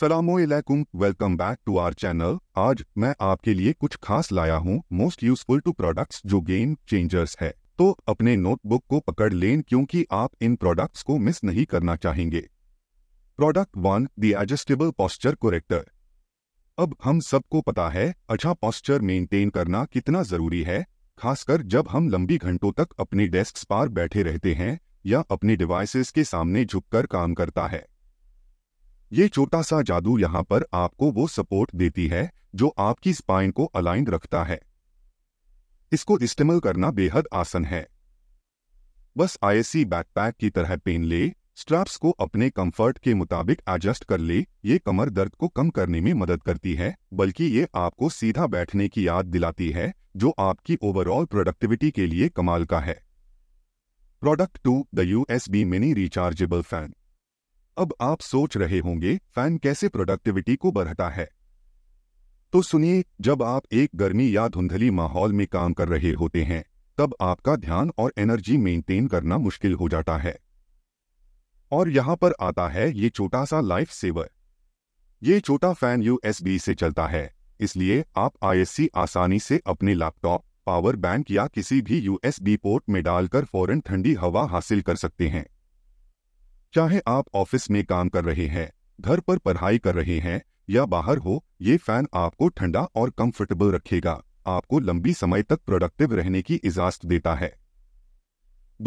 सलामकुम welcome back to our channel आज मैं आपके लिए कुछ खास लाया हूँ मोस्ट यूजफुल टू प्रोडक्ट्स जो गेम चेंजर्स है तो अपने नोटबुक को पकड़ लें क्योंकि आप इन प्रोडक्ट्स को मिस नहीं करना चाहेंगे product one the adjustable posture corrector अब हम सबको पता है अच्छा पॉस्चर मेंटेन करना कितना जरूरी है खासकर जब हम लंबी घंटों तक अपने डेस्क पर बैठे रहते हैं या अपने डिवाइसेस के सामने झुककर काम करता है ये छोटा सा जादू यहाँ पर आपको वो सपोर्ट देती है जो आपकी स्पाइन को अलाइन रखता है इसको इस्तेमाल करना बेहद आसन है बस आईएससी बैकपैक की तरह पेन ले स्ट्रैप्स को अपने कंफर्ट के मुताबिक एडजस्ट कर ले ये कमर दर्द को कम करने में मदद करती है बल्कि ये आपको सीधा बैठने की याद दिलाती है जो आपकी ओवरऑल प्रोडक्टिविटी के लिए कमाल का है product two the USB mini rechargeable fan अब आप सोच रहे होंगे फैन कैसे प्रोडक्टिविटी को बढ़ाता है तो सुनिए जब आप एक गर्मी या धुंधली माहौल में काम कर रहे होते हैं तब आपका ध्यान और एनर्जी मेंटेन करना मुश्किल हो जाता है और यहां पर आता है ये छोटा सा लाइफ सेवर ये छोटा फैन यूएसबी से चलता है इसलिए आप आईएससी आसानी से अपने लैपटॉप पावर बैंक या किसी भी यूएसबी पोर्ट में डालकर फौरन ठंडी हवा हासिल कर सकते हैं चाहे आप ऑफिस में काम कर रहे हैं घर पर पढ़ाई कर रहे हैं या बाहर हो ये फैन आपको ठंडा और कंफर्टेबल रखेगा आपको लंबी समय तक प्रोडक्टिव रहने की इजाजत देता है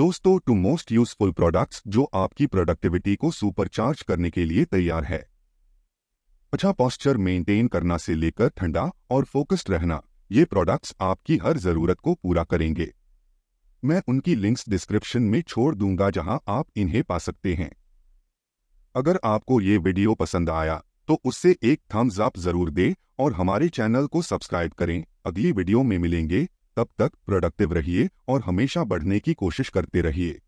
दोस्तों टू मोस्ट यूजफुल प्रोडक्ट्स जो आपकी प्रोडक्टिविटी को सुपरचार्ज करने के लिए तैयार है अच्छा पॉस्चर मेंटेन करना से लेकर ठंडा और फोकस्ड रहना ये प्रोडक्ट्स आपकी हर जरूरत को पूरा करेंगे मैं उनकी लिंक्स डिस्क्रिप्शन में छोड़ दूंगा जहां आप इन्हें पा सकते हैं अगर आपको ये वीडियो पसंद आया तो उससे एक थम्स अप जरूर दें और हमारे चैनल को सब्सक्राइब करें अगली वीडियो में मिलेंगे तब तक प्रोडक्टिव रहिए और हमेशा बढ़ने की कोशिश करते रहिए